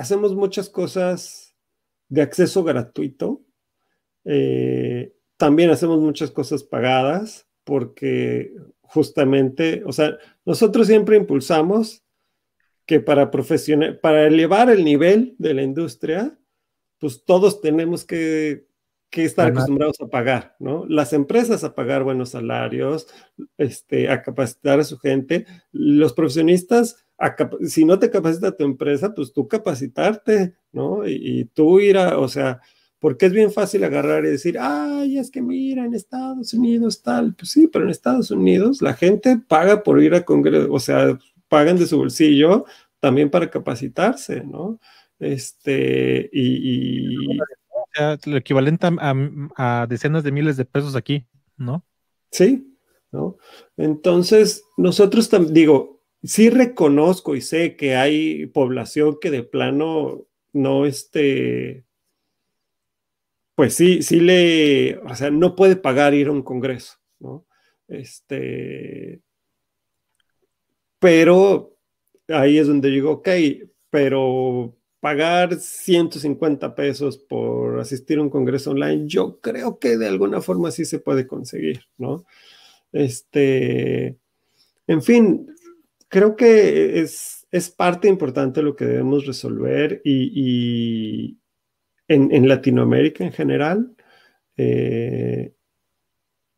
hacemos muchas cosas de acceso gratuito. Eh, también hacemos muchas cosas pagadas porque justamente, o sea, nosotros siempre impulsamos que para para elevar el nivel de la industria, pues todos tenemos que, estar acostumbrados a pagar, ¿no? Las empresas a pagar buenos salarios, este, a capacitar a su gente, los profesionistas si no te capacita tu empresa, pues tú capacitarte, ¿no? Y, tú ir a, o sea, porque es bien fácil agarrar y decir, ay, es que mira, en Estados Unidos tal, pues sí, pero en Estados Unidos la gente paga por ir a congreso o sea, pagan de su bolsillo también para capacitarse, ¿no? Este, y... y... Lo equivalente a, a decenas de miles de pesos aquí, ¿no? Sí, ¿no? Entonces, nosotros también, digo, sí reconozco y sé que hay población que de plano no este pues sí sí le o sea no puede pagar ir a un congreso no este pero ahí es donde digo ok pero pagar 150 pesos por asistir a un congreso online yo creo que de alguna forma sí se puede conseguir no este en fin creo que es, es parte importante lo que debemos resolver y, en, Latinoamérica en general. Eh,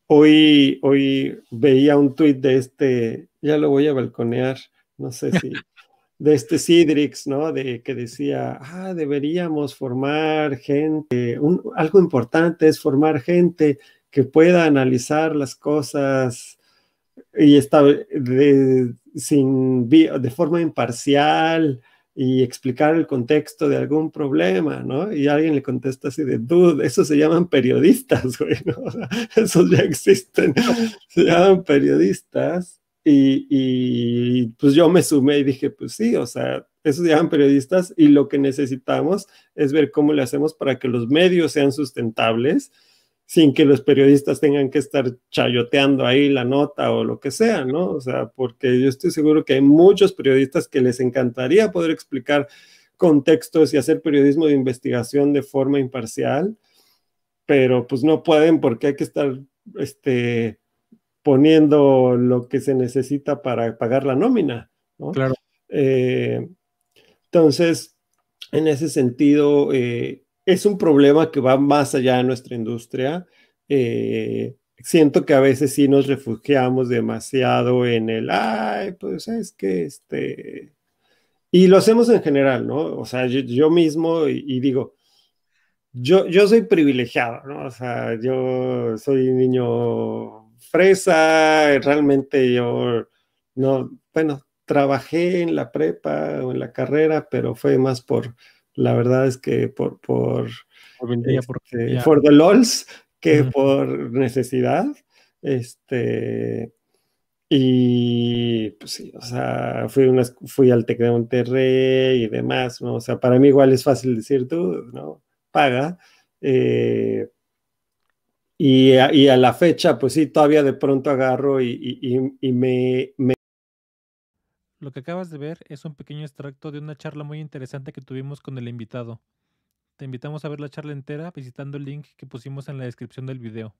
hoy, hoy veía un tuit de este, ya lo voy a balconear, no sé si, de este Cidrix, ¿no? De que decía, ah, deberíamos formar gente, algo importante es formar gente que pueda analizar las cosas y está sin, de forma imparcial y explicar el contexto de algún problema, ¿no? Y alguien le contesta así de, dude, esos se llaman periodistas, güey, ¿no? esos ya existen, se llaman periodistas. Y, y, pues yo me sumé y dije, pues sí, o sea, esos se llaman periodistas y lo que necesitamos es ver cómo le hacemos para que los medios sean sustentables sin que los periodistas tengan que estar chayoteando ahí la nota o lo que sea, ¿no? O sea, porque yo estoy seguro que hay muchos periodistas que les encantaría poder explicar contextos y hacer periodismo de investigación de forma imparcial, pero pues no pueden porque hay que estar este, poniendo lo que se necesita para pagar la nómina, ¿no? Claro. Eh, entonces, en ese sentido, eh, es un problema que va más allá de nuestra industria. Eh, siento que a veces sí nos refugiamos demasiado en el, ay, pues es que este... Y lo hacemos en general, ¿no? O sea, yo, mismo y, digo, yo, yo, soy privilegiado, ¿no? O sea, yo soy un niño fresa, realmente yo no, bueno, trabajé en la prepa o en la carrera, pero fue más por la verdad es que por, por, este, the lols que por necesidad. Este, y pues sí, o sea, fui, fui al Tec de Monterrey y demás, ¿no? O sea, para mí igual es fácil decir tú, ¿no? Paga. Eh, y, a, la fecha, pues sí, todavía de pronto agarro y, me lo que acabas de ver es un pequeño extracto de una charla muy interesante que tuvimos con el invitado. Te invitamos a ver la charla entera visitando el link que pusimos en la descripción del video.